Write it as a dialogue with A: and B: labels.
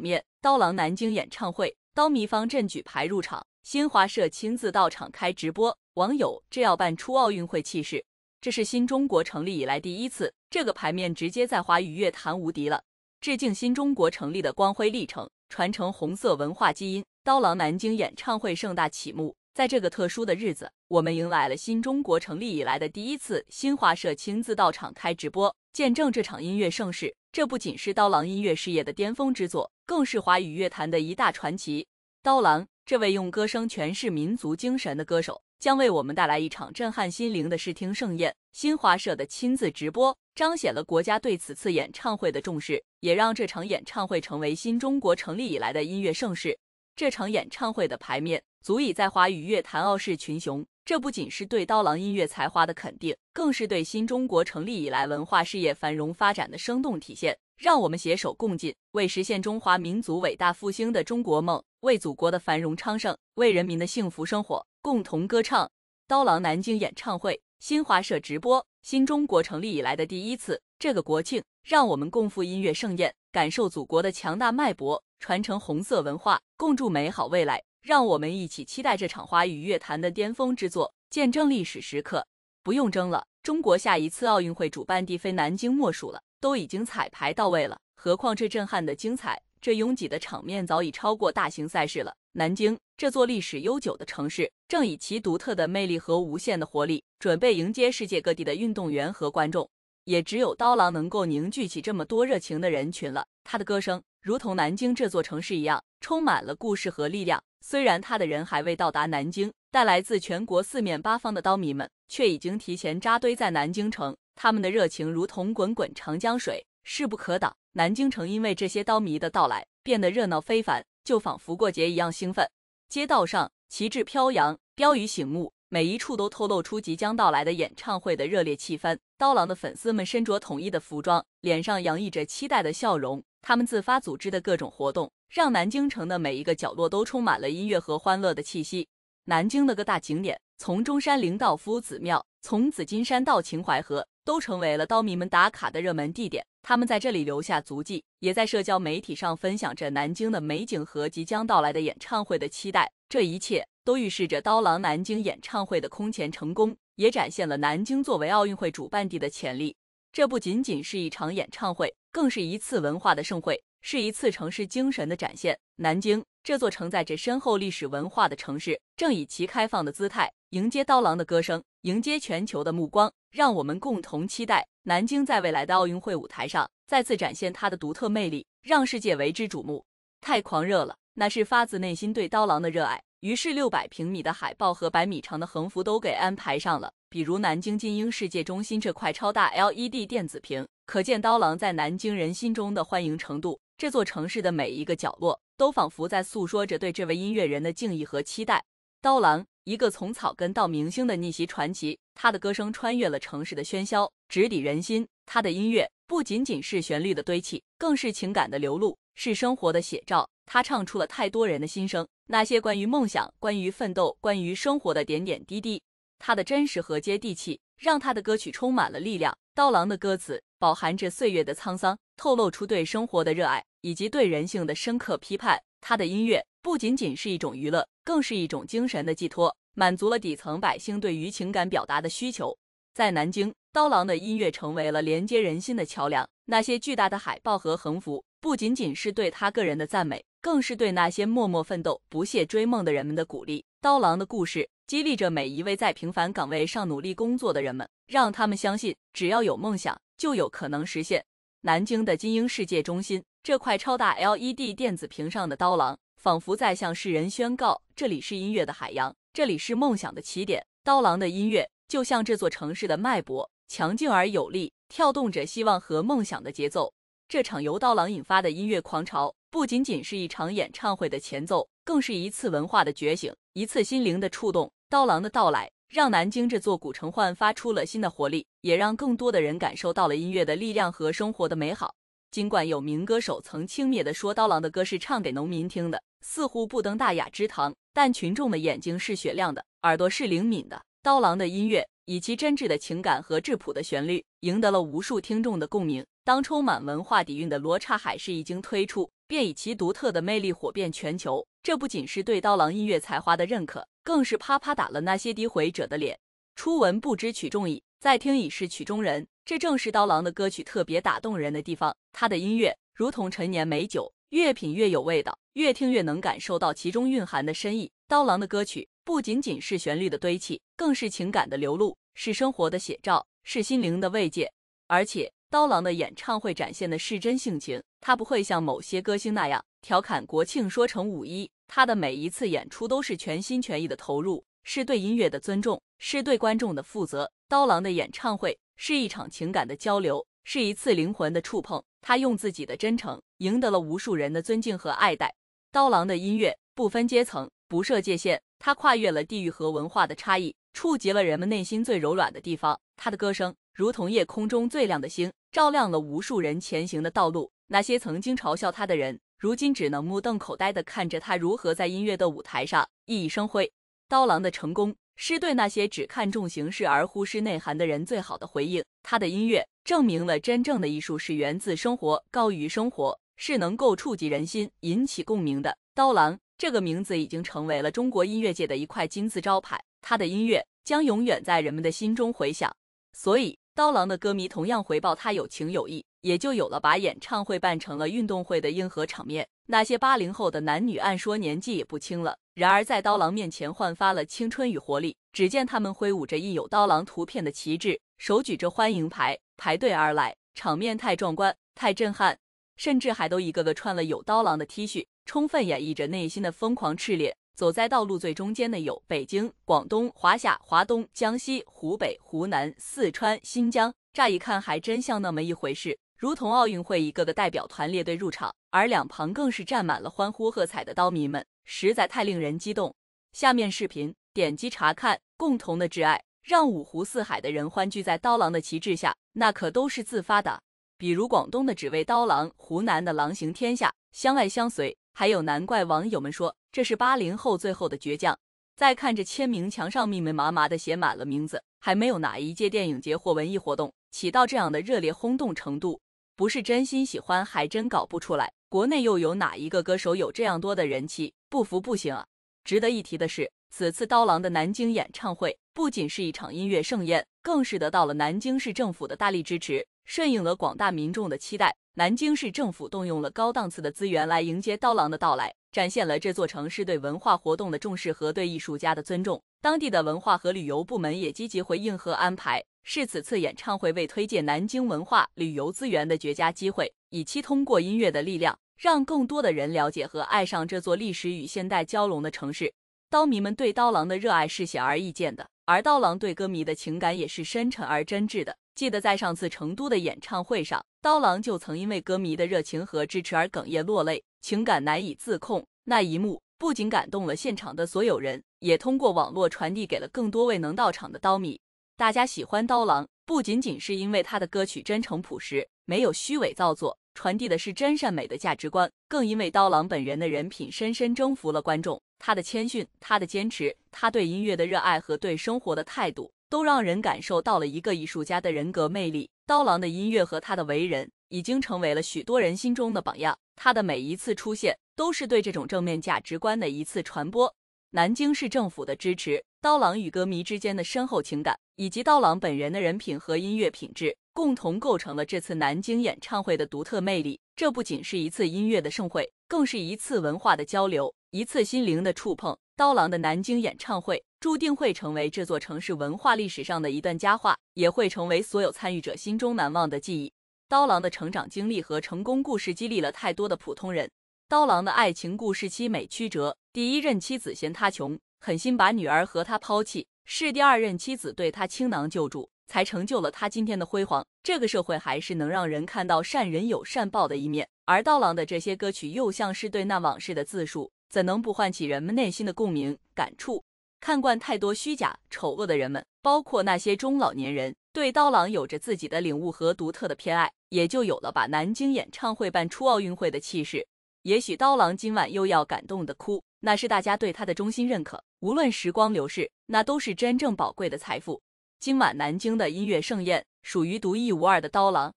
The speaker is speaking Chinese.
A: 面刀郎南京演唱会，刀迷方阵举牌入场，新华社亲自到场开直播，网友这要办出奥运会气势，这是新中国成立以来第一次，这个牌面直接在华语乐坛无敌了。致敬新中国成立的光辉历程，传承红色文化基因，刀郎南京演唱会盛大启幕。在这个特殊的日子，我们迎来了新中国成立以来的第一次，新华社亲自到场开直播，见证这场音乐盛世。这不仅是刀郎音乐事业的巅峰之作，更是华语乐坛的一大传奇。刀郎，这位用歌声诠释民族精神的歌手，将为我们带来一场震撼心灵的视听盛宴。新华社的亲自直播，彰显了国家对此次演唱会的重视，也让这场演唱会成为新中国成立以来的音乐盛事。这场演唱会的排面，足以在华语乐坛傲视群雄。这不仅是对刀郎音乐才华的肯定，更是对新中国成立以来文化事业繁荣发展的生动体现。让我们携手共进，为实现中华民族伟大复兴的中国梦，为祖国的繁荣昌盛，为人民的幸福生活，共同歌唱。刀郎南京演唱会，新华社直播，新中国成立以来的第一次。这个国庆，让我们共赴音乐盛宴，感受祖国的强大脉搏，传承红色文化，共筑美好未来。让我们一起期待这场华语乐坛的巅峰之作，见证历史时刻。不用争了，中国下一次奥运会主办地非南京莫属了，都已经彩排到位了。何况这震撼的精彩，这拥挤的场面早已超过大型赛事了。南京这座历史悠久的城市，正以其独特的魅力和无限的活力，准备迎接世界各地的运动员和观众。也只有刀郎能够凝聚起这么多热情的人群了。他的歌声如同南京这座城市一样，充满了故事和力量。虽然他的人还未到达南京，但来自全国四面八方的刀迷们却已经提前扎堆在南京城。他们的热情如同滚滚长江水，势不可挡。南京城因为这些刀迷的到来变得热闹非凡，就仿佛过节一样兴奋。街道上旗帜飘扬，标语醒目，每一处都透露出即将到来的演唱会的热烈气氛。刀郎的粉丝们身着统一的服装，脸上洋溢着期待的笑容。他们自发组织的各种活动，让南京城的每一个角落都充满了音乐和欢乐的气息。南京的各大景点，从中山陵到夫子庙，从紫金山到秦淮河，都成为了刀迷们打卡的热门地点。他们在这里留下足迹，也在社交媒体上分享着南京的美景和即将到来的演唱会的期待。这一切都预示着刀郎南京演唱会的空前成功，也展现了南京作为奥运会主办地的潜力。这不仅仅是一场演唱会，更是一次文化的盛会，是一次城市精神的展现。南京这座承载着深厚历史文化的城市，正以其开放的姿态，迎接刀郎的歌声，迎接全球的目光。让我们共同期待南京在未来的奥运会舞台上，再次展现它的独特魅力，让世界为之瞩目。太狂热了，那是发自内心对刀郎的热爱。于是，六百平米的海报和百米长的横幅都给安排上了。比如南京金鹰世界中心这块超大 LED 电子屏，可见刀郎在南京人心中的欢迎程度。这座城市的每一个角落都仿佛在诉说着对这位音乐人的敬意和期待。刀郎，一个从草根到明星的逆袭传奇，他的歌声穿越了城市的喧嚣，直抵人心。他的音乐不仅仅是旋律的堆砌，更是情感的流露，是生活的写照。他唱出了太多人的心声，那些关于梦想、关于奋斗、关于生活的点点滴滴。他的真实和接地气，让他的歌曲充满了力量。刀郎的歌词饱含着岁月的沧桑，透露出对生活的热爱以及对人性的深刻批判。他的音乐不仅仅是一种娱乐，更是一种精神的寄托，满足了底层百姓对于情感表达的需求。在南京，刀郎的音乐成为了连接人心的桥梁。那些巨大的海报和横幅，不仅仅是对他个人的赞美，更是对那些默默奋斗、不懈追梦的人们的鼓励。刀郎的故事。激励着每一位在平凡岗位上努力工作的人们，让他们相信，只要有梦想，就有可能实现。南京的金鹰世界中心这块超大 LED 电子屏上的刀郎，仿佛在向世人宣告：这里是音乐的海洋，这里是梦想的起点。刀郎的音乐就像这座城市的脉搏，强劲而有力，跳动着希望和梦想的节奏。这场由刀郎引发的音乐狂潮，不仅仅是一场演唱会的前奏，更是一次文化的觉醒，一次心灵的触动。刀郎的到来，让南京这座古城焕发出了新的活力，也让更多的人感受到了音乐的力量和生活的美好。尽管有民歌手曾轻蔑地说刀郎的歌是唱给农民听的，似乎不登大雅之堂，但群众的眼睛是雪亮的，耳朵是灵敏的。刀郎的音乐以其真挚的情感和质朴的旋律，赢得了无数听众的共鸣。当充满文化底蕴的《罗刹海市》一经推出，便以其独特的魅力火遍全球。这不仅是对刀郎音乐才华的认可。更是啪啪打了那些诋毁者的脸。初闻不知曲中意，再听已是曲中人。这正是刀郎的歌曲特别打动人的地方。他的音乐如同陈年美酒，越品越有味道，越听越能感受到其中蕴含的深意。刀郎的歌曲不仅仅是旋律的堆砌，更是情感的流露，是生活的写照，是心灵的慰藉。而且，刀郎的演唱会展现的是真性情，他不会像某些歌星那样调侃国庆说成五一。他的每一次演出都是全心全意的投入，是对音乐的尊重，是对观众的负责。刀郎的演唱会是一场情感的交流，是一次灵魂的触碰。他用自己的真诚赢得了无数人的尊敬和爱戴。刀郎的音乐不分阶层，不设界限，他跨越了地域和文化的差异，触及了人们内心最柔软的地方。他的歌声如同夜空中最亮的星，照亮了无数人前行的道路。那些曾经嘲笑他的人。如今只能目瞪口呆的看着他如何在音乐的舞台上熠熠生辉。刀郎的成功是对那些只看重形式而忽视内涵的人最好的回应。他的音乐证明了真正的艺术是源自生活，高于生活，是能够触及人心、引起共鸣的。刀郎这个名字已经成为了中国音乐界的一块金字招牌，他的音乐将永远在人们的心中回响。所以，刀郎的歌迷同样回报他有情有义。也就有了把演唱会办成了运动会的硬核场面。那些八零后的男女，按说年纪也不轻了，然而在刀郎面前焕发了青春与活力。只见他们挥舞着印有刀郎图片的旗帜，手举着欢迎牌排队而来，场面太壮观，太震撼，甚至还都一个个穿了有刀郎的 T 恤，充分演绎着内心的疯狂炽烈。走在道路最中间的有北京、广东、华夏、华东、江西、湖北、湖南、四川、新疆，乍一看还真像那么一回事。如同奥运会，一个个代表团列队入场，而两旁更是站满了欢呼喝彩的刀迷们，实在太令人激动。下面视频点击查看。共同的挚爱，让五湖四海的人欢聚在刀郎的旗帜下，那可都是自发的。比如广东的只为刀郎，湖南的狼行天下，相爱相随。还有，难怪网友们说这是八零后最后的倔强。再看这签名墙上密密麻麻的写满了名字，还没有哪一届电影节或文艺活动起到这样的热烈轰动程度。不是真心喜欢，还真搞不出来。国内又有哪一个歌手有这样多的人气？不服不行啊！值得一提的是，此次刀郎的南京演唱会不仅是一场音乐盛宴，更是得到了南京市政府的大力支持，顺应了广大民众的期待。南京市政府动用了高档次的资源来迎接刀郎的到来，展现了这座城市对文化活动的重视和对艺术家的尊重。当地的文化和旅游部门也积极回应和安排。是此次演唱会为推介南京文化旅游资源的绝佳机会，以期通过音乐的力量，让更多的人了解和爱上这座历史与现代交融的城市。刀迷们对刀郎的热爱是显而易见的，而刀郎对歌迷的情感也是深沉而真挚的。记得在上次成都的演唱会上，刀郎就曾因为歌迷的热情和支持而哽咽落泪，情感难以自控。那一幕不仅感动了现场的所有人，也通过网络传递给了更多未能到场的刀迷。大家喜欢刀郎，不仅仅是因为他的歌曲真诚朴实，没有虚伪造作，传递的是真善美的价值观，更因为刀郎本人的人品深深征服了观众。他的谦逊，他的坚持，他对音乐的热爱和对生活的态度，都让人感受到了一个艺术家的人格魅力。刀郎的音乐和他的为人，已经成为了许多人心中的榜样。他的每一次出现，都是对这种正面价值观的一次传播。南京市政府的支持，刀郎与歌迷之间的深厚情感，以及刀郎本人的人品和音乐品质，共同构成了这次南京演唱会的独特魅力。这不仅是一次音乐的盛会，更是一次文化的交流，一次心灵的触碰。刀郎的南京演唱会注定会成为这座城市文化历史上的一段佳话，也会成为所有参与者心中难忘的记忆。刀郎的成长经历和成功故事激励了太多的普通人。刀郎的爱情故事凄美曲折。第一任妻子嫌他穷，狠心把女儿和他抛弃，是第二任妻子对他倾囊救助，才成就了他今天的辉煌。这个社会还是能让人看到善人有善报的一面，而刀郎的这些歌曲又像是对那往事的自述，怎能不唤起人们内心的共鸣感触？看惯太多虚假丑恶的人们，包括那些中老年人，对刀郎有着自己的领悟和独特的偏爱，也就有了把南京演唱会办出奥运会的气势。也许刀郎今晚又要感动的哭。那是大家对他的衷心认可，无论时光流逝，那都是真正宝贵的财富。今晚南京的音乐盛宴属于独一无二的刀郎。